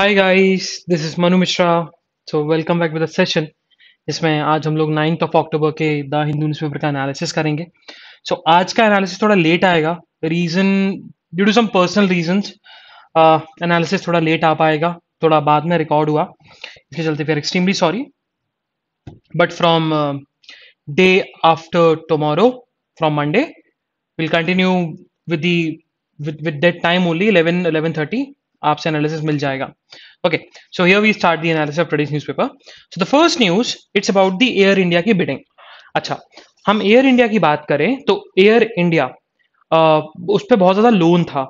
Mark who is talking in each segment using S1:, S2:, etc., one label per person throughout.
S1: Hi guys this is Manu Mishra so welcome back with session इसमें आज हम लोग नाइन्थ ऑफ अक्टूबर के द हिंदू न्यूज़पेपर का एनालिसिस करेंगे सो so, आज का एनालिसिस थोड़ा लेट आएगा reason due to some personal reasons analysis थोड़ा लेट आ पाएगा थोड़ा बाद में रिकॉर्ड हुआ इसके चलते फिर extremely sorry but from day after tomorrow from Monday will continue with the with with that time only eleven eleven thirty आपसे एनालिसिस मिल जाएगा okay so here we start the analysis of today's newspaper so the first news it's about the Air India की bidding अच्छा हम air India की बात करें तो एयर इंडिया उस पर बहुत ज्यादा लोन था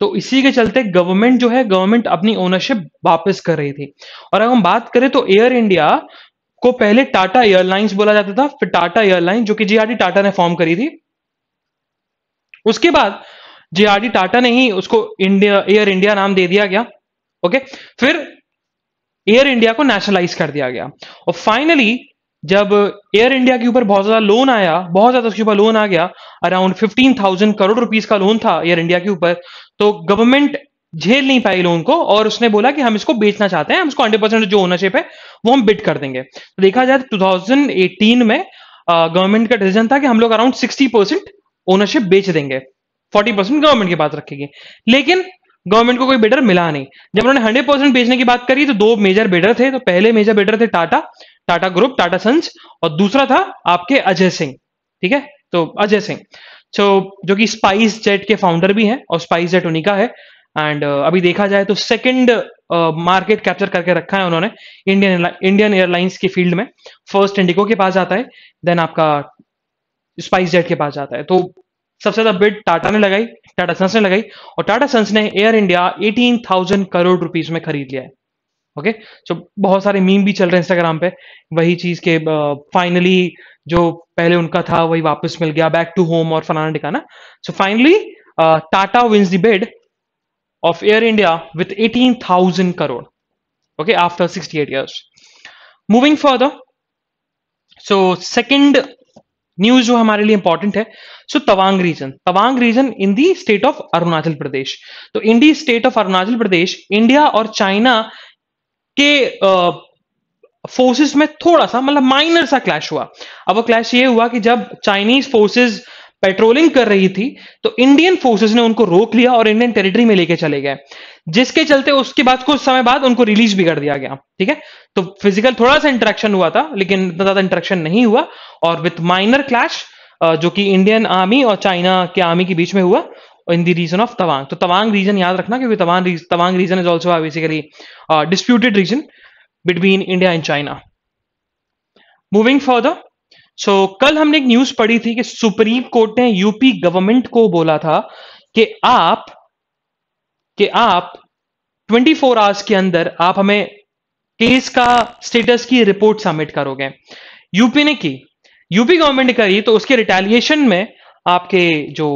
S1: तो इसी के चलते गवर्नमेंट जो है गवर्नमेंट अपनी ओनरशिप वापस कर रही थी और अगर हम बात करें तो एयर इंडिया को पहले टाटा एयरलाइंस बोला जाता था फिर टाटा एयरलाइन जो कि जीआरडी टाटा ने फॉर्म करी थी उसके बाद जी आर डी टाटा ने ही उसको इंडिया एयर इंडिया नाम दे दिया गया ओके फिर एयर इंडिया को नेशनलाइज कर दिया गया और फाइनली जब एयर इंडिया के ऊपर बहुत ज्यादा लोन आया बहुत ज्यादा उसके ऊपर लोन आ गया around fifteen thousand crore rupees का लोन था एयर इंडिया के ऊपर तो गवर्नमेंट झेल नहीं पाई लोन को और उसने बोला कि हम इसको बेचना चाहते हैं हम इसको हंड्रेड परसेंट जो ओनरशिप है वो हम बिट कर देंगे तो देखा जाए तो 2018 में गवर्नमेंट का डिसीजन था कि हम लोग अराउंड सिक्सटी परसेंट ओनरशिप बेच देंगे फोर्टी परसेंट गवर्नमेंट के पास रखेंगे लेकिन गवर्नमेंट को कोई बेटर मिला नहीं जब उन्होंने हंड्रेड परसेंट बेचने की बात करी तो दो मेजर बेडर थे तो पहले मेजर बेटर थे टाटा टाटा ग्रुप टाटा सन्स और दूसरा था आपके अजय सिंह ठीक है तो अजय सिंह सो जो कि स्पाइस जेट के फाउंडर भी हैं और स्पाइस जेट उन्हीं का है एंड uh, अभी देखा जाए तो सेकेंड मार्केट कैप्चर करके रखा है उन्होंने इंडियन इंडियन एयरलाइंस की फील्ड में फर्स्ट इंडिको के पास आता है देन आपका स्पाइस जेट के पास आता है तो सबसे ज्यादा बिड टाटा ने लगाई टाटा सन्स ने लगाई और टाटा सन्स ने एयर इंडिया 18,000 करोड़ रुपीज में खरीद लिया है ओके सो बहुत सारे मीम भी चल रहे हैं इंस्टाग्राम पे वही चीज के फाइनली uh, जो पहले उनका था वही वापस मिल गया बैक टू होम और फलाना ठिकाना so finally Tata wins the bid of Air India with eighteen thousand crore okay after sixty eight years moving for the so second news जो हमारे लिए इंपॉर्टेंट है so Tawang region Tawang region in the state of Arunachal Pradesh तो in the state of Arunachal Pradesh India और China के forces uh, में थोड़ा सा मतलब माइनर सा क्लैश हुआ अब वो क्लैश ये हुआ कि जब चाइनीज फोर्सेस पेट्रोलिंग कर रही थी तो इंडियन फोर्सेस ने उनको रोक लिया और इंडियन टेरिटरी में लेके चले गए जिसके चलते उसके बाद कुछ समय बाद उनको रिलीज भी कर दिया गया ठीक है तो फिजिकल थोड़ा सा इंटरेक्शन हुआ था लेकिन इतना ज्यादा इंटरेक्शन नहीं हुआ और विथ माइनर क्लैश जो कि इंडियन आर्मी और चाइना के आर्मी के बीच में हुआ in the region of Tawang तो तवांग रीजन याद रखना क्योंकि Tawang Tawang region is also basically disputed region between India and China moving the so so, कल हमने एक न्यूज पढ़ी थी कि सुप्रीम कोर्ट ने यूपी गवर्नमेंट को बोला था कि आप कि आप 24 फोर आवर्स के अंदर आप हमें केस का स्टेटस की रिपोर्ट सबमिट करोगे यूपी ने की यूपी गवर्नमेंट ने करी तो उसके रिटेलिएशन में आपके जो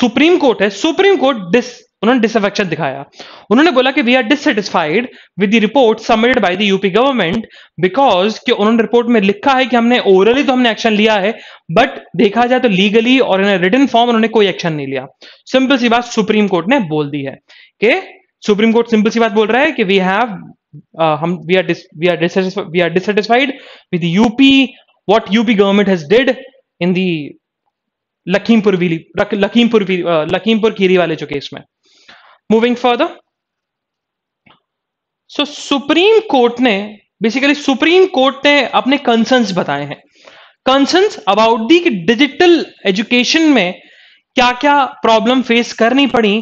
S1: सुप्रीम कोर्ट है सुप्रीम कोर्ट डिस उन्होंने डिसफेक्शन दिखाया उन्होंने बोला कि we are dissatisfied with the report submitted by the UP government because कि उन्होंने रिपोर्ट में लिखा है कि हमने ओरली तो हमने एक्शन लिया है बट देखा जाए तो लीगली और इन रिटर्न फॉर्म उन्होंने कोई एक्शन नहीं लिया सिंपल सी बात सुप्रीम कोर्ट ने बोल दी है कि सुप्रीम कोर्ट सिंपल सी बात बोल रहा है कि वी हैव uh, हम we are we are we are dissatisfied with UP what UP government has did in the Lakhimpur Lakhimpur Lakhimpur Kheri वाले जो केस में moving further so supreme court ने बेसिकली सुप्रीम कोर्ट ने अपने कंसर्न्स बताए हैं कंसर्न्स अबाउट दी कि डिजिटल एजुकेशन में क्या क्या प्रॉब्लम फेस करनी पड़ी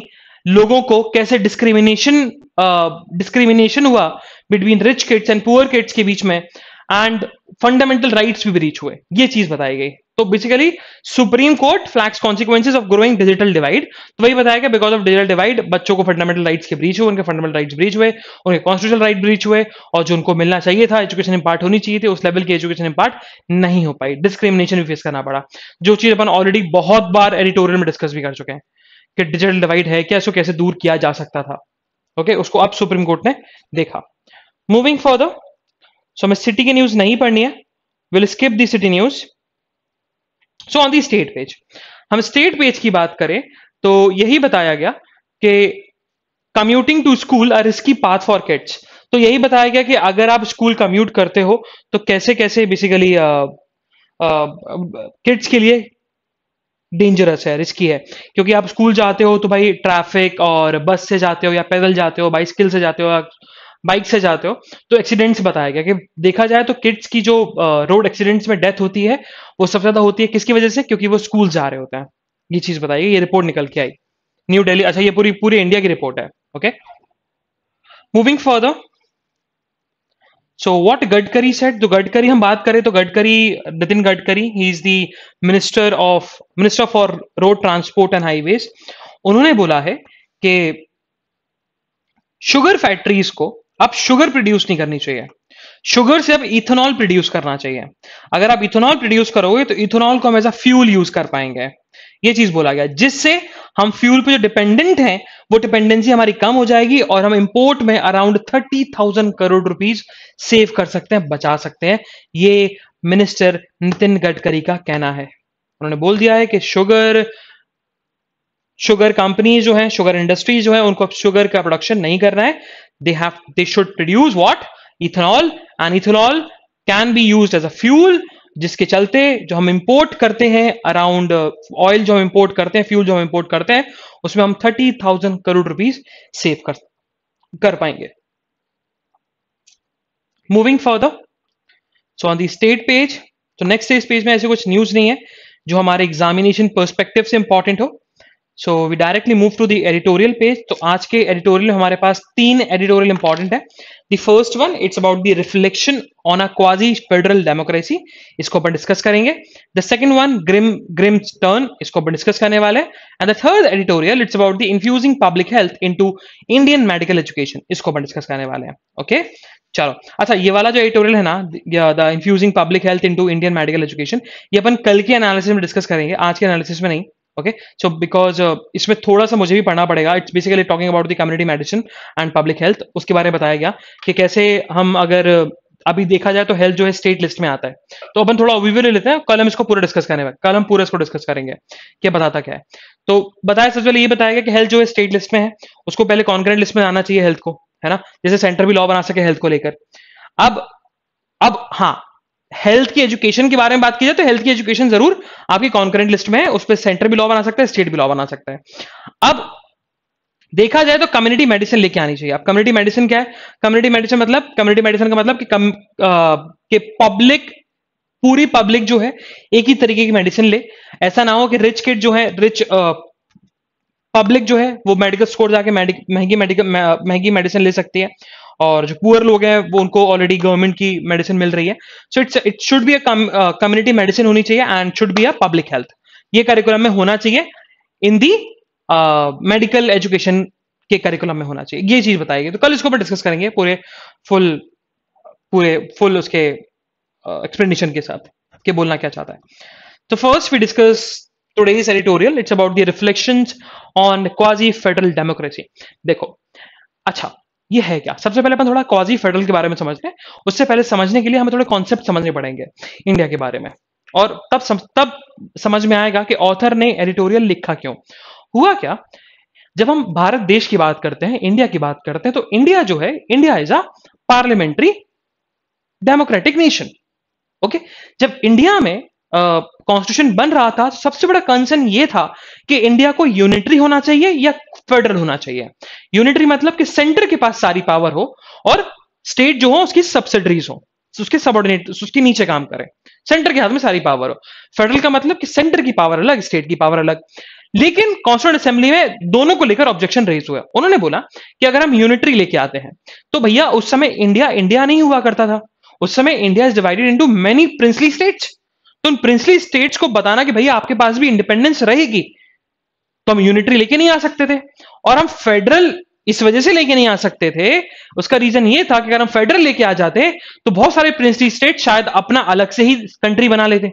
S1: लोगों को कैसे डिस्क्रिमिनेशन डिस्क्रिमिनेशन uh, हुआ between rich kids and poor kids के बीच में एंड फंडामेंटल राइट्स भी ब्रीच हुए ये चीज बताई गई तो basically supreme court flags consequences of growing digital divide तो वही बताया गया बिकॉज ऑफ डिजिटल डिवाइड बच्चों को फंडामेंटल राइट्स के ब्रीच हुए उनके फंडामेंटल राइट्स ब्रीच हुए उनके कॉन्स्टिट्यूशन राइट ब्रीच हुए और जो उनको मिलना चाहिए था एजुकेशन इंपार्ट होनी चाहिए थी उस लेवल की एजुकेशन इंपार्ट नहीं हो पाई डिस्क्रिमिनेशन भी फेस करना पड़ा जो चीज अपन ऑलरेडी बहुत बार एडिटोरियल में डिस्कस भी कर चुके हैं कि डिजिटल डिवाइड है क्या इसको कैसे दूर किया जा सकता था ओके okay, उसको अब सुप्रीम कोर्ट ने देखा मूविंग फॉर सो हमें सिटी की न्यूज नहीं पढ़नी है will skip the city news so on the state page हम स्टेट पेज की बात करें तो यही बताया गया कि commuting to school are risky path for kids तो यही बताया गया कि अगर आप स्कूल कम्यूट करते हो तो कैसे कैसे बेसिकली किड्स uh, uh, के लिए डेंजरस है रिस्की है क्योंकि आप स्कूल जाते हो तो भाई ट्रैफिक और बस से जाते हो या पैदल जाते हो बाइस्किल से जाते हो या बाइक से जाते हो तो एक्सीडेंट्स बताया गया कि देखा जाए तो किड्स की जो रोड एक्सीडेंट्स में डेथ होती है वो सबसे ज्यादा होती है किसकी वजह से क्योंकि वो स्कूल जा रहे होते हैं ये चीज बताई गई ये रिपोर्ट निकल के आई न्यू दिल्ली अच्छा ये पूरी पूरी इंडिया की रिपोर्ट है okay moving further so what Gadkari said तो गडकरी हम बात करें तो Gadkari Nitin Gadkari he is the minister of minister for road transport and highways उन्होंने बोला है कि शुगर फैक्ट्रीज को आप शुगर प्रोड्यूस नहीं करनी चाहिए शुगर से अब इथेनॉल प्रोड्यूस करना चाहिए अगर आप इथेनॉल प्रोड्यूस करोगे तो इथेनॉल को हम एज अ फ्यूल यूज कर पाएंगे ये चीज बोला गया जिससे हम फ्यूल पे जो डिपेंडेंट हैं वो डिपेंडेंसी हमारी कम हो जाएगी और हम इंपोर्ट में around thirty thousand crore rupees save कर सकते हैं बचा सकते हैं ये मिनिस्टर नितिन गडकरी का कहना है उन्होंने बोल दिया है कि शुगर शुगर कंपनी जो है शुगर इंडस्ट्रीज जो है उनको अब शुगर का प्रोडक्शन नहीं करना है they have they should produce what ethanol and ethanol can be used as a fuel जिसके चलते जो हम इंपोर्ट करते हैं अराउंड ऑयल uh, जो हम इंपोर्ट करते हैं फ्यूल जो हम इंपोर्ट करते हैं उसमें हम thirty thousand crore rupees save कर कर पाएंगे moving the so on the state page तो नेक्स्ट स्टेज पेज में ऐसे कुछ न्यूज नहीं है जो हमारे एग्जामिनेशन पर्सपेक्टिव से इंपॉर्टेंट हो so we directly move to the editorial page तो आज के एडिटोरियल में हमारे पास तीन एडिटोरियल इंपॉर्टेंट है the first one it's about the reflection on a quasi federal democracy इसको अपन डिस्कस करेंगे the second one grim grim turn इसको अपन डिस्कस करने वाले and the third editorial it's about the infusing public health into Indian medical education इसको अपन discuss करने वाले हैं ओके चलो अच्छा ये वाला जो एडिटोरियल है ना the infusing public health into Indian medical education ये अपन कल के एनालिसिस में डिस्कस करेंगे आज के एनालिसिस में नहीं ओके सो बिकॉज इसमें थोड़ा सा मुझे भी पढ़ना पड़ेगा it's basically talking about the community medicine and public health उसके बारे में बताया गया कि कैसे हम अगर uh, अभी देखा जाए तो हेल्थ जो है स्टेट लिस्ट में आता है तो अपन थोड़ा ओवरव्यू ले लेते हैं कल हम इसको पूरा डिस्कस करेंगे कल हम पूरा इसको डिस्कस करेंगे क्या बताता क्या है तो बताया सबसे पहले ये बताया गया कि हेल्थ जो है स्टेट लिस्ट में है उसको पहले कॉन्क्रेंट लिस्ट में आना चाहिए हेल्थ को है ना जैसे सेंटर भी लॉ बना सके हेल्थ को लेकर अब अब हाँ हेल्थ की एजुकेशन के बारे में बात की जाए तो हेल्थ की एजुकेशन जरूर आपकी कॉन्करेंट लिस्ट में है उस पर सेंटर भी लॉ बना सकता है स्टेट भी लॉ बना सकता है अब देखा जाए तो कम्युनिटी मेडिसिन लेके आनी चाहिए अब कम्युनिटी मेडिसिन क्या है कम्युनिटी मेडिसिन मतलब कम्युनिटी मेडिसिन का मतलब कि कम आ, कि पब्लिक पूरी पब्लिक जो है एक ही तरीके की मेडिसिन ले ऐसा ना हो कि रिच किड जो है रिच पब्लिक जो है वो मेडिकल स्टोर जाके महंगी मेडिकल महंगी मेडिसिन ले सकती है और जो पुअर लोग हैं वो उनको ऑलरेडी गवर्नमेंट की मेडिसिन मिल रही है so it's it should be a community medicine होनी चाहिए and should be a public health ये करिकुलम में होना चाहिए इन दी मेडिकल एजुकेशन के करिकुलम में होना चाहिए ये चीज बताएगी तो कल इसको पर डिस्कस करेंगे पूरे फुल पूरे फुल उसके एक्सप्लेनेशन uh, के साथ के बोलना क्या चाहता है तो first we discuss today's editorial it's about the reflections on quasi federal democracy देखो अच्छा ये है क्या सबसे पहले अपन थोड़ा कॉजी फेडरल के बारे में समझते हैं उससे पहले समझने के लिए हमें थोड़े कॉन्सेप्ट समझने पड़ेंगे इंडिया के बारे में और तब सम, तब समझ में आएगा कि ऑथर ने एडिटोरियल लिखा क्यों हुआ क्या जब हम भारत देश की बात करते हैं इंडिया की बात करते हैं तो इंडिया जो है India is a parliamentary democratic nation okay जब इंडिया में कॉन्स्टिट्यूशन बन रहा था तो सबसे बड़ा कंसर्न ये था कि इंडिया को यूनिटरी होना चाहिए या फेडरल होना चाहिए यूनिटरी मतलब कि सेंटर के पास सारी पावर हो और स्टेट जो हो उसकी सब्सिडरीज हो उसके सबोर्डिनेट उसके नीचे काम करें सेंटर के हाथ में सारी पावर हो फेडरल का मतलब कि सेंटर की पावर अलग स्टेट की पावर अलग लेकिन कॉन्स्टिट्यूंट असेंबली में दोनों को लेकर ऑब्जेक्शन रेज हुआ उन्होंने बोला कि अगर हम यूनिटरी लेके आते हैं तो भैया उस समय इंडिया इंडिया नहीं हुआ करता था उस समय India is divided into many princely states तो उन प्रिंसली स्टेट्स को बताना कि भैया आपके पास भी इंडिपेंडेंस रहेगी तो हम यूनिटरी लेके नहीं आ सकते थे और हम फेडरल इस वजह से लेके नहीं आ सकते थे उसका रीजन ये था कि अगर हम फेडरल लेके आ जाते तो बहुत सारे प्रिंसली स्टेट शायद अपना अलग से ही कंट्री बना लेते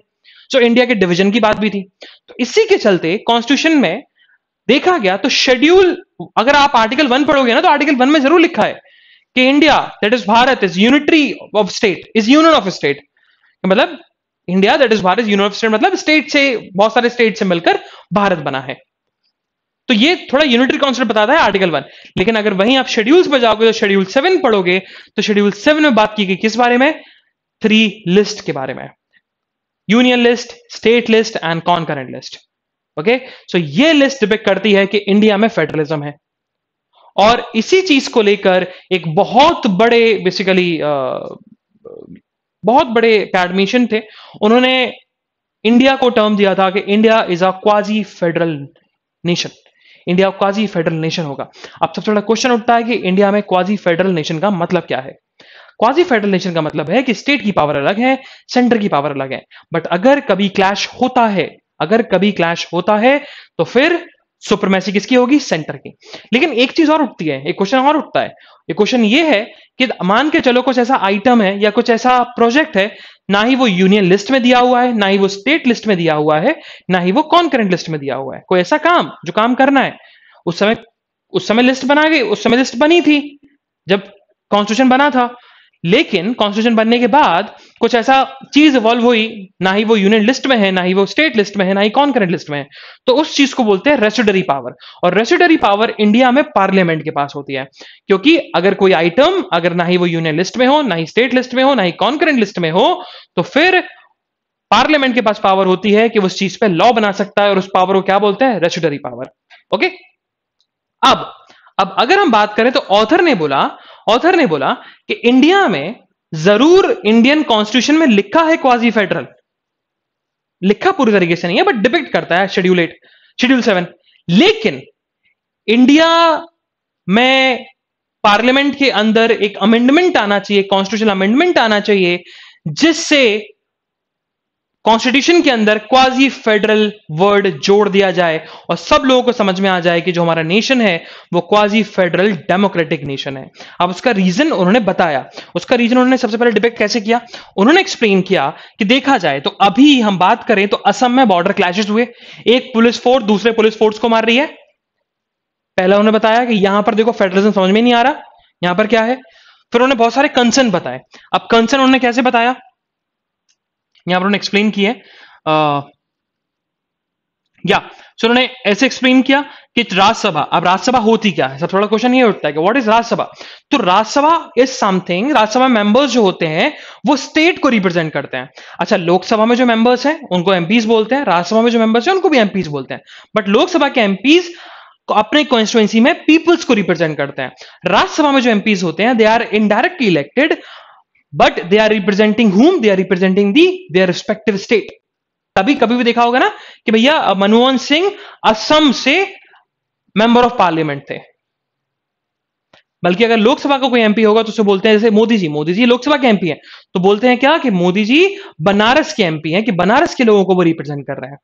S1: सो इंडिया के डिविजन की बात भी थी तो इसी के चलते कॉन्स्टिट्यूशन में देखा गया तो शेड्यूल अगर आप आर्टिकल वन पढ़ोगे ना तो आर्टिकल वन में जरूर लिखा है कि India that is Bharat is unitary of state is union of state मतलब India that is Bharat university मतलब स्टेट से बहुत सारे स्टेट से मिलकर भारत बना है तो ये थोड़ा यूनिटरी कॉन्सेप्ट बताता है आर्टिकल वन लेकिन अगर वहीं आप शेड्यूल्स पर जाओगे तो शेड्यूल सेवन पढ़ोगे तो शेड्यूल सेवन में बात की गई किस बारे में थ्री लिस्ट के बारे में union list state list and concurrent list okay so ये लिस्ट डिपेक्ट करती है कि इंडिया में फेडरलिज्म है और इसी चीज को लेकर एक बहुत बड़े बेसिकली बहुत बड़े पैडमिशन थे उन्होंने इंडिया को टर्म दिया था कि India is a quasi federal nation India quasi federal nation होगा अब सबसे बड़ा क्वेश्चन उठता है कि इंडिया में क्वाजी फेडरल नेशन का मतलब क्या है क्वाजी फेडरल नेशन का मतलब है कि स्टेट की पावर अलग है सेंटर की पावर अलग है बट अगर कभी क्लैश होता है अगर कभी क्लैश होता है तो फिर सुप्रमेसी किसकी होगी सेंटर की लेकिन एक चीज और उठती है एक क्वेश्चन और उठता है ये क्वेश्चन ये है कि मान के चलो कुछ ऐसा आइटम है या कुछ ऐसा प्रोजेक्ट है ना ही वो यूनियन लिस्ट में दिया हुआ है ना ही वो स्टेट लिस्ट में दिया हुआ है ना ही वो कॉन्करेंट लिस्ट में दिया हुआ है कोई ऐसा काम जो काम करना है उस समय उस समय लिस्ट बना गई उस समय लिस्ट बनी थी जब कॉन्स्टिट्यूशन बना था लेकिन कॉन्स्टिट्यूशन बनने के बाद कुछ ऐसा चीज इवॉल्व हुई ना ही वो यूनियन लिस्ट में है ना ही वो स्टेट लिस्ट में है ना ही कॉन्करेंट लिस्ट में है तो उस चीज को बोलते हैं रेसिडरी पावर और रेसिडरी पावर इंडिया में पार्लियामेंट के पास होती है क्योंकि अगर कोई आइटम अगर ना ही वो यूनियन लिस्ट में हो ना ही स्टेट लिस्ट में हो ना ही कॉन्करेंट लिस्ट में हो तो फिर पार्लियामेंट के पास पावर होती है कि उस चीज पे लॉ बना सकता है और उस पावर को क्या बोलते हैं रेसिडरी पावर ओके अब अब अगर हम बात करें तो ऑथर ने बोला ऑथर ने बोला कि इंडिया में जरूर इंडियन कॉन्स्टिट्यूशन में लिखा है क्वाजी फेडरल लिखा पूरी तरीके से नहीं है बट डिपेक्ट करता है शेड्यूल एट शेड्यूल सेवन लेकिन इंडिया में पार्लियामेंट के अंदर एक अमेंडमेंट आना चाहिए कॉन्स्टिट्यूशन अमेंडमेंट आना चाहिए जिससे कॉन्स्टिट्यूशन के अंदर क्वाजी फेडरल वर्ड जोड़ दिया जाए और सब लोगों को समझ में आ जाए कि जो हमारा नेशन है वो क्वाजी फेडरल डेमोक्रेटिक नेशन है अब उसका रीजन उन्होंने बताया उसका रीजन उन्होंने सबसे पहले डिबेट कैसे किया उन्होंने एक्सप्लेन किया कि देखा जाए तो अभी हम बात करें तो असम में बॉर्डर क्लैशेज हुए एक पुलिस फोर्स दूसरे पुलिस फोर्स को मार रही है पहला उन्होंने बताया कि यहां पर देखो फेडरलिज्म समझ में नहीं आ रहा यहां पर क्या है फिर उन्होंने बहुत सारे कंसर्न बताए अब कंसर्न उन्होंने कैसे बताया यहां पर उन्होंने एक्सप्लेन किया है या सो उन्होंने ऐसे एक्सप्लेन किया कि राज्यसभा अब राज्यसभा होती क्या है सबसे बड़ा क्वेश्चन ये उठता है कि व्हाट इज राज्यसभा तो Rajya Sabha is something Rajya Sabha members जो होते हैं वो स्टेट को रिप्रेजेंट करते हैं अच्छा लोकसभा में जो मेंबर्स हैं उनको एमपीज बोलते हैं राज्यसभा में जो मेंबर्स हैं उनको भी एमपीज बोलते हैं बट लोकसभा के एमपीज अपने कॉन्स्टिट्युएंसी में पीपल्स को रिप्रेजेंट करते हैं राज्यसभा में जो एमपीज होते हैं they are indirectly elected but they are representing whom they are representing the their respective state तभी कभी भी देखा होगा ना कि भैया मनमोहन सिंह असम से मेंबर ऑफ पार्लियामेंट थे बल्कि अगर लोकसभा का कोई एमपी होगा तो उसे बोलते हैं जैसे मोदी जी मोदी जी लोकसभा के एमपी हैं तो बोलते हैं क्या कि मोदी जी बनारस के एमपी हैं कि बनारस के लोगों को वो रिप्रेजेंट कर रहे हैं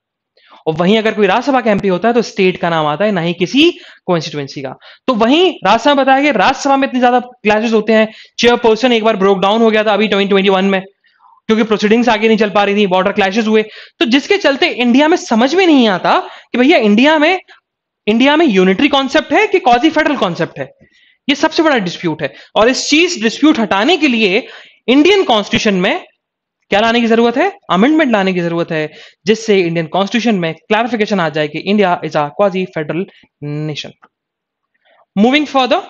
S1: और वहीं अगर कोई राज्यसभा का एमपी होता है तो स्टेट का नाम आता है ना ही किसी कॉन्स्टिट्युएंसी का तो वहीं राज्यसभा बताया गया राज्यसभा में इतने ज्यादा क्लैशेज होते हैं चेयरपर्सन एक बार ब्रोक डाउन हो गया था अभी ट्वेंटी में क्योंकि प्रोसीडिंग्स आगे नहीं चल पा रही थी बॉर्डर क्लैशेस हुए तो जिसके चलते इंडिया में समझ में नहीं आता कि भैया इंडिया में इंडिया में यूनिटरी कॉन्सेप्ट है कि कॉजी फेडरल कॉन्सेप्ट है ये सबसे बड़ा डिस्प्यूट है और इस चीज डिस्प्यूट हटाने के लिए इंडियन कॉन्स्टिट्यूशन में क्या लाने की जरूरत है अमेंडमेंट लाने की जरूरत है जिससे इंडियन कॉन्स्टिट्यूशन में क्लैरिफिकेशन आ जाए कि India is a quasi federal nation moving further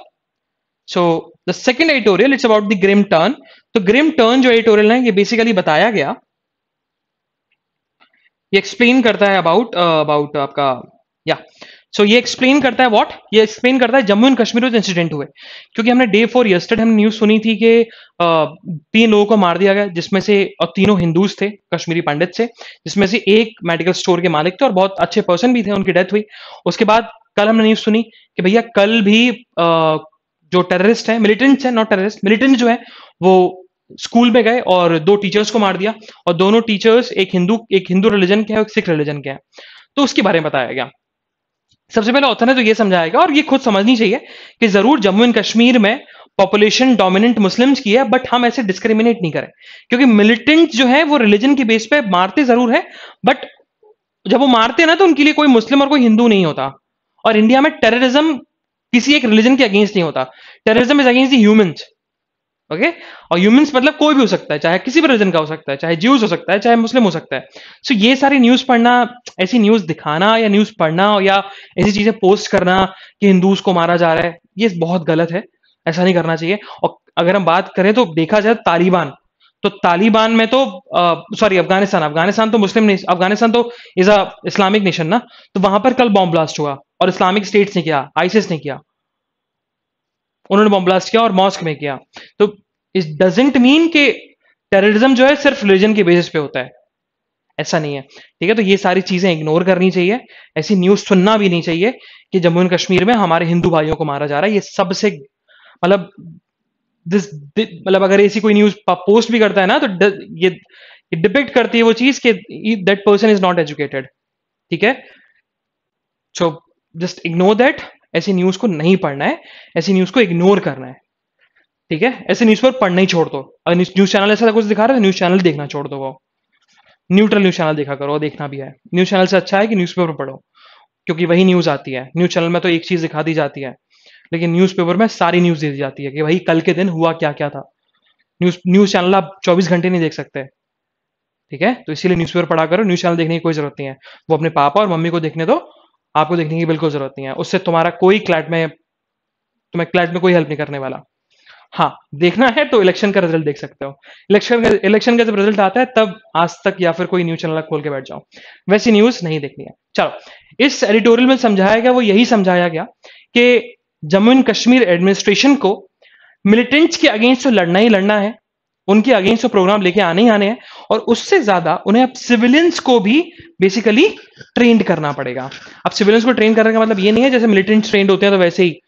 S1: so the second editorial it's about the grim turn तो ग्रिम टर्न जो एडिटोरियल है ये बेसिकली बताया गया ये एक्सप्लेन करता है अबाउट अबाउट uh, आपका या yeah. सो ये एक्सप्लेन करता है व्हाट ये एक्सप्लेन करता है जम्मू एंड कश्मीर में इंसिडेंट हुए क्योंकि हमने डे फोर यस्टर्ड हमने न्यूज सुनी थी कि तीन लोगों को मार दिया गया जिसमें से और तीनों हिंदूज थे कश्मीरी पंडित से जिसमें से एक मेडिकल स्टोर के मालिक थे और बहुत अच्छे पर्सन भी थे उनकी डेथ हुई उसके बाद कल हमने न्यूज सुनी कि भैया कल भी आ, जो टेररिस्ट है मिलिटेंट्स है नॉट टेररिस्ट मिलिटेंट जो है वो स्कूल में गए और दो टीचर्स को मार दिया और दोनों टीचर्स एक हिंदू एक हिंदू रिलीजन के है और एक सिख रिलीजन के हैं तो उसके बारे में बताया गया सबसे पहले ऑथर ने तो ये समझाएगा और ये खुद समझनी चाहिए कि जरूर जम्मू एंड कश्मीर में पॉपुलेशन डोमिनेंट मुस्लिम्स की है बट हम ऐसे डिस्क्रिमिनेट नहीं करें क्योंकि मिलिटेंट जो है वो रिलीजन के बेस पे मारते जरूर है बट जब वो मारते हैं ना तो उनके लिए कोई मुस्लिम और कोई हिंदू नहीं होता और इंडिया में टेररिज्म किसी एक रिलीजन के अगेंस्ट नहीं होता terrorism is against the humans okay okay? और ह्यूमंस मतलब कोई भी हो सकता है चाहे किसी भी रिलीजन का हो सकता है चाहे ज्यूज हो सकता है चाहे मुस्लिम हो सकता है सो so, ये सारी न्यूज पढ़ना ऐसी न्यूज दिखाना या न्यूज पढ़ना या ऐसी चीजें पोस्ट करना कि हिंदूज को मारा जा रहा है ये बहुत गलत है ऐसा नहीं करना चाहिए और अगर हम बात करें तो देखा जाए तालिबान तो तालिबान में तो सॉरी अफगानिस्तान अफगानिस्तान तो मुस्लिम नहीं अफगानिस्तान तो इज अ इस्लामिक नेशन ना तो वहां पर कल बॉम्ब ब्लास्ट हुआ और इस्लामिक स्टेट्स ने किया आइसिस ने किया उन्होंने बॉम्ब्लास्ट ब्लास्ट किया और मॉस्क में किया तो इट डजेंट मीन के टेररिज्म जो है सिर्फ रिलीजन के बेसिस पे होता है ऐसा नहीं है ठीक है तो ये सारी चीजें इग्नोर करनी चाहिए ऐसी न्यूज सुनना भी नहीं चाहिए कि जम्मू एंड कश्मीर में हमारे हिंदू भाइयों को मारा जा रहा है ये सबसे मतलब दिस मतलब अगर ऐसी कोई न्यूज पोस्ट भी करता है ना तो द, ये, ये डिपेक्ट करती है वो चीज कि that person is not educated ठीक है सो जस्ट इग्नोर दैट ऐसी न्यूज को नहीं पढ़ना है ऐसी न्यूज को इग्नोर करना है ठीक है ऐसे न्यूज पर पढ़ना ही छोड़ दो अगर न्यूज चैनल ऐसा कुछ दिखा रहा है न्यूज तो चैनल देखना छोड़ दो वो न्यूट्रल न्यूज चैनल देखा करो देखना भी है न्यूज चैनल से अच्छा है कि न्यूज पढ़ो क्योंकि वही न्यूज आती है न्यूज चैनल में तो एक चीज दिखा दी जाती है लेकिन न्यूज़पेपर में सारी न्यूज दी जाती है कि भाई कल के दिन हुआ क्या क्या था न्यूज न्यूज चैनल आप चौबीस घंटे नहीं देख सकते ठीक है तो इसीलिए न्यूज़पेपर पढ़ा करो न्यूज चैनल देखने की कोई जरूरत नहीं है वो अपने पापा और मम्मी को देखने दो आपको देखने की बिल्कुल जरूरत नहीं है उससे तुम्हारा कोई क्लैट में तुम्हें क्लैट में कोई हेल्प नहीं करने वाला हाँ देखना है तो इलेक्शन का रिजल्ट देख सकते हो इलेक्शन का इलेक्शन का जब रिजल्ट आता है तब आज तक या फिर कोई न्यूज चैनल खोल के बैठ जाओ वैसी न्यूज नहीं देखनी है चलो इस एडिटोरियल में समझाया गया वो यही समझाया गया कि जम्मू एंड कश्मीर एडमिनिस्ट्रेशन को मिलिटेंट्स के अगेंस्ट तो लड़ना ही लड़ना है उनके अगेंस्ट तो प्रोग्राम लेके आने ही आने हैं और उससे ज्यादा उन्हें अब सिविलियंस को भी बेसिकली ट्रेंड करना पड़ेगा अब सिविलियंस को ट्रेन करने का मतलब ये नहीं है जैसे मिलिटेंट ट्रेंड होते हैं तो वैसे ही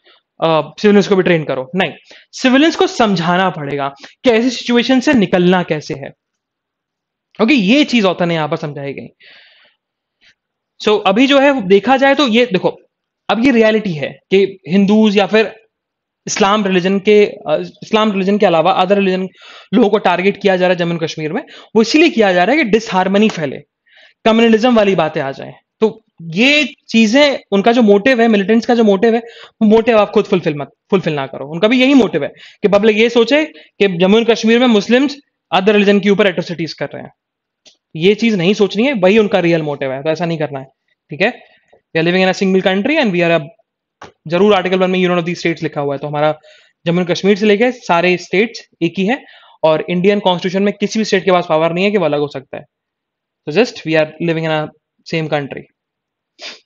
S1: सिविलियंस को भी ट्रेन करो नहीं सिविलियंस को समझाना पड़ेगा कि ऐसी सिचुएशन से निकलना कैसे है ओके ये चीज ऑथर ने यहां पर समझाई गई सो so, अभी जो है देखा जाए तो ये देखो अब ये रियलिटी है कि हिंदूज या फिर इस्लाम रिलीजन के इस्लाम रिलीजन के अलावा अदर रिलीजन लोगों को टारगेट किया जा रहा है जम्मू कश्मीर में वो इसीलिए किया जा रहा है कि डिसहारमनी फैले कम्युनलिज्म वाली बातें आ जाए तो ये चीजें उनका जो मोटिव है मिलिटेंट्स का जो मोटिव है वो मोटिव आप खुद फुलफिल मत फुलफिल ना करो उनका भी यही मोटिव है कि पब्लिक ये सोचे कि जम्मू एंड कश्मीर में मुस्लिम्स अदर रिलीजन के ऊपर एट्रोसिटीज कर रहे हैं ये चीज नहीं सोचनी है वही उनका रियल मोटिव है तो ऐसा नहीं करना है ठीक है we are living in a single country and we are a जरूर आर्टिकल वन में यूनियन ऑफ दी स्टेट्स लिखा हुआ है तो हमारा जम्मू कश्मीर से लेके सारे स्टेट्स एक ही है और इंडियन कॉन्स्टिट्यूशन में किसी भी स्टेट के पास पावर नहीं है कि वो अलग हो सकता है तो just we are living in same country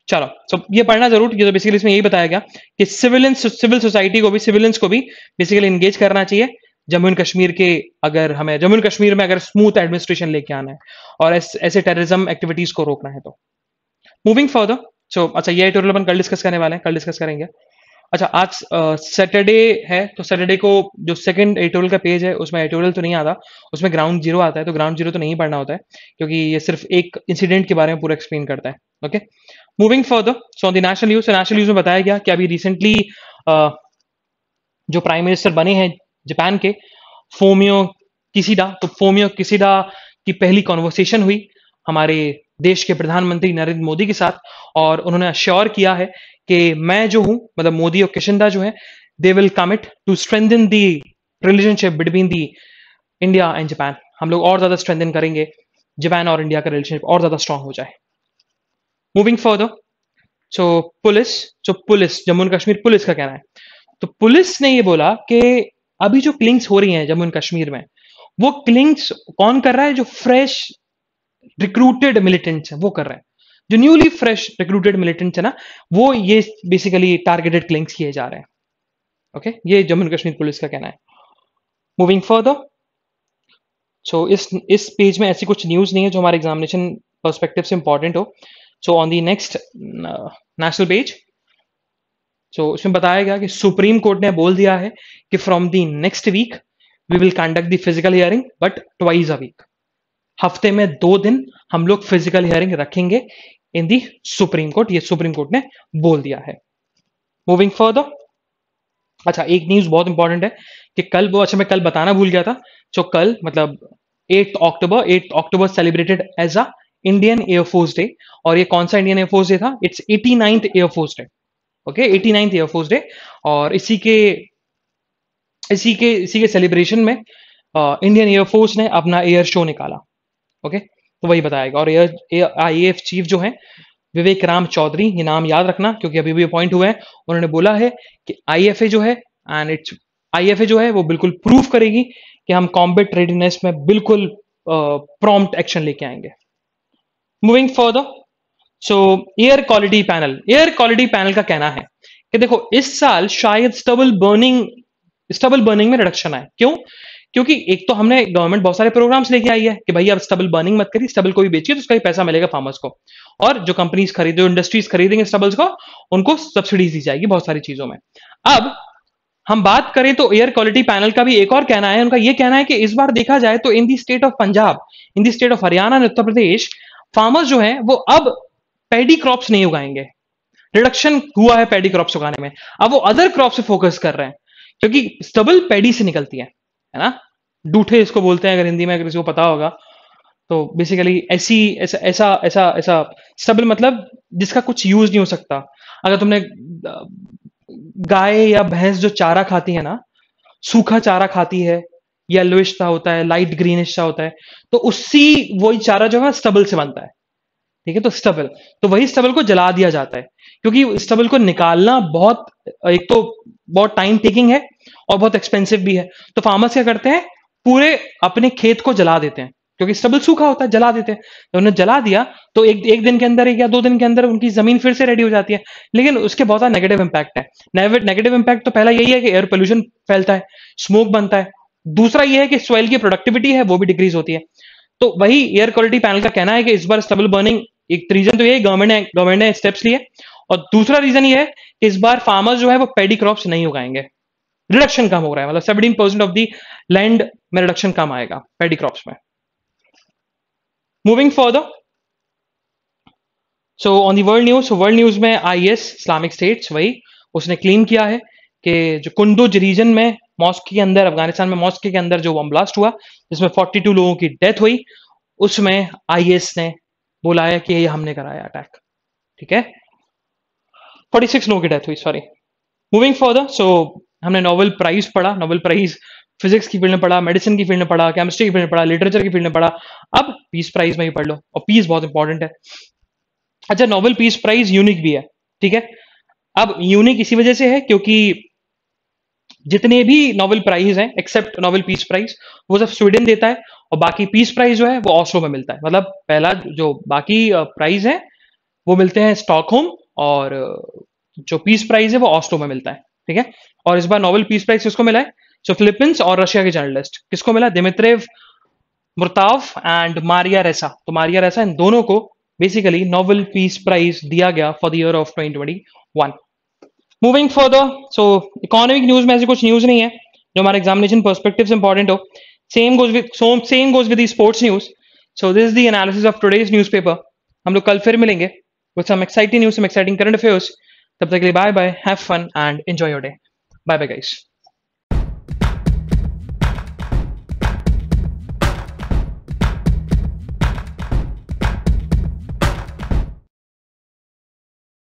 S1: चलो सो ये पढ़ना जरूर ये तो बेसिकली इसमें यही बताया गया कि सिविल सिविल सोसाइटी को भी सिविलियंस को भी बेसिकली एंगेज करना चाहिए जम्मू एंड कश्मीर के अगर हमें जम्मू एंड कश्मीर में अगर स्मूथ एडमिनिस्ट्रेशन लेके आना है और ऐसे टेररिज्म एक्टिविटीज को रोकना है तो मूविंग फर्दर सो so, अच्छा ये ट्यूटोरियल अपन कल डिस्कस करने वाले हैं कल डिस्कस करेंगे अच्छा आज सैटरडे uh, है तो सैटरडे को जो सेकंड एडिटोरियल का पेज है उसमें एडिटोरियल तो नहीं आता उसमें ग्राउंड जीरो आता है तो ग्राउंड जीरो तो नहीं पढ़ना होता है क्योंकि ये सिर्फ एक इंसिडेंट के बारे में पूरा एक्सप्लेन करता है okay moving for the so on the national news national news में बताया गया कि अभी रिसेंटली uh, जो प्राइम मिनिस्टर बने हैं जापान के फोमियो किसीडा तो फोमियो किसीडा की पहली कॉन्वर्सेशन हुई हमारे देश के प्रधानमंत्री नरेंद्र मोदी के साथ और उन्होंने अश्योर किया है कि मैं जो हूं मतलब मोदी और किशनदा जो है they will commit to strengthen the relationship between the India and Japan हम लोग और ज्यादा स्ट्रेंथन करेंगे जापान और इंडिया का रिलेशनशिप और ज्यादा स्ट्रांग हो जाए मूविंग फर्दर सो पुलिस जो police Jammu and Kashmir police का कहना है तो पुलिस ने ये बोला कि अभी जो क्लिंग्स हो रही हैं जम्मू एंड कश्मीर में वो क्लिंग्स कौन कर रहा है जो फ्रेश रिक्रूटेड मिलिटेंट्स हैं वो कर रहे हैं जो न्यूली फ्रेश रिक्रूटेड मिलिटेंट्स है ना वो ये बेसिकली टारगेटेड क्लिंग्स किए जा रहे हैं ओके okay? ये जम्मू कश्मीर पुलिस का कहना है मूविंग फर्दर सो इस इस पेज में ऐसी कुछ न्यूज नहीं है जो हमारे एग्जामिनेशन परस्पेक्टिव से इंपॉर्टेंट हो so on the next national page so इसमें बताया गया कि सुप्रीम कोर्ट ने बोल दिया है कि from the next week we will conduct the physical hearing but twice a week हफ्ते में दो दिन हम लोग फिजिकल हियरिंग रखेंगे इन दी सुप्रीम कोर्ट ये सुप्रीम कोर्ट ने बोल दिया है मूविंग फर्दर अच्छा एक न्यूज बहुत इंपॉर्टेंट है कि कल वो अच्छा मैं कल बताना भूल गया था जो कल मतलब eight October eight October celebrated as a Indian air force day और ये कौन सा इंडियन एयरफोर्स डे था it's eighty ninth air force day okay eighty ninth air force day और इसी के इसी के इसी के सेलिब्रेशन में इंडियन uh, एयरफोर्स ने अपना एयर शो निकाला ओके तो वही बताएगा और आई एफ चीफ जो है विवेक राम चौधरी ये नाम याद रखना क्योंकि अभी भी अपॉइंट हुए हैं उन्होंने बोला है कि आई जो है एंड इट्स आई जो है वो बिल्कुल प्रूफ करेगी कि हम कॉम्बेट रेडीनेस में बिल्कुल प्रॉम्प्ट एक्शन लेके आएंगे moving further so air quality panel air quality panel का कहना है कि देखो इस साल शायद स्टबल बर्निंग स्टबल बर्निंग में रिडक्शन आए क्यों क्योंकि एक तो हमने गवर्नमेंट बहुत सारे प्रोग्राम्स लेके आई है कि भाई अब स्टबल बर्निंग मत करिए स्टबल को भी बेचिए तो उसका ही पैसा मिलेगा फार्मर्स को और जो कंपनीज खरीदे जो इंडस्ट्रीज खरीदेंगे स्टबल्स को उनको सब्सिडीज दी जाएगी बहुत सारी चीजों में अब हम बात करें तो एयर क्वालिटी पैनल का भी एक और कहना है उनका यह कहना है कि इस बार देखा जाए तो in the state of Punjab in the state of Haryana and Uttar Pradesh farmers जो है वो अब पेडी क्रॉप्स नहीं उगाएंगे रिडक्शन हुआ है पेडी क्रॉप्स उगाने में अब वो अदर क्रॉप से फोकस कर रहे हैं क्योंकि स्टबल पेडी से निकलती है है ना डूठे इसको बोलते हैं अगर हिंदी में अगर किसी को पता होगा तो बेसिकली ऐसी ऐसा ऐसा ऐसा स्टबल मतलब जिसका कुछ यूज नहीं हो सकता अगर तुमने गाय या भैंस जो चारा खाती है ना सूखा चारा खाती है येलोइश सा होता है लाइट ग्रीनिश सा होता है तो उसी वही चारा जो है स्टबल से बनता है ठीक है तो स्टबल तो वही स्टबल को जला दिया जाता है क्योंकि स्टबल को निकालना बहुत एक तो बहुत टाइम टेकिंग है और बहुत एक्सपेंसिव भी है तो फार्मर्स क्या करते हैं पूरे अपने खेत को जला देते हैं क्योंकि स्टबल सूखा होता है जला देते हैं तो उन्हें जला दिया तो एक एक दिन के अंदर एक या दो दिन के अंदर उनकी जमीन फिर से रेडी हो जाती है लेकिन उसके बहुत नेगेटिव इंपैक्ट है नेगेटिव इंपैक्ट तो पहला यही है कि एयर पोल्यूशन फैलता है स्मोक बनता है दूसरा यह है कि सॉइल की प्रोडक्टिविटी है वो भी डिक्रीज होती है तो वही एयर क्वालिटी पैनल का कहना है कि इस बार स्टबल बर्निंग एक रीजन तो यही गवर्नमेंट ने गवर्नमेंट ने स्टेप्स लिए और दूसरा रीजन ये है कि इस बार फार्मर्स जो है वो पेडी क्रॉप नहीं उगाएंगे रिडक्शन कम हो रहा है मतलब seventeen percent of the land में रिडक्शन कम आएगा पेडी क्रॉप में moving further so on the world news world news में आई एस इस्लामिक स्टेट्स वही उसने क्लेम किया है कि जो कुंदुज रीजन में मॉस्क के अंदर अफगानिस्तान में मॉस्क के अंदर जो बम ब्लास्ट हुआ जिसमें 42 लोगों की डेथ हुई उसमें आईएस e ने बोला है कि ये हमने कराया अटैक ठीक है फोर्टी सिक्स लोगों की डेथ हुई sorry moving for the so हमने नोबेल प्राइज पढ़ा नोबेल प्राइज फिजिक्स की फील्ड में पढ़ा मेडिसिन की फील्ड में पढ़ा केमिस्ट्री की फील्ड में पढ़ा लिटरेचर की फील्ड में पढ़ा अब पीस प्राइज में ही पढ़ लो और पीस बहुत इंपॉर्टेंट है अच्छा नोबेल पीस प्राइज यूनिक भी है ठीक है अब यूनिक इसी वजह से है क्योंकि जितने भी नोबेल प्राइज हैं एक्सेप्ट नोबेल पीस प्राइज वो सब स्वीडन देता है और बाकी पीस प्राइज जो है वो ऑस्ट्रो में मिलता है मतलब पहला जो बाकी प्राइज है वो मिलते हैं स्टॉकहोम और जो पीस प्राइज है वो ऑस्टो में मिलता है ठीक है और इस बार नोबेल पीस प्राइज किसको मिला है सो फिलिपींस और रशिया के जर्नलिस्ट किसको मिला दिमित्रेव मुर्ताव एंड मारिया रेसा तो मारिया रेसा इन दोनों को बेसिकली नोबेल पीस प्राइज दिया गया for the year of twenty moving further so economic news में ऐसी कुछ न्यूज नहीं है जो हमारे एग्जामिनेशन परस्पेक्टिव इंपॉर्टेंट हो same goes with same goes with sports news so this is analysis of today's paper हम लोग कल फिर मिलेंगे with some exciting news, some exciting current affairs. Tub back, bye bye. Have fun and enjoy your day. Bye bye, guys.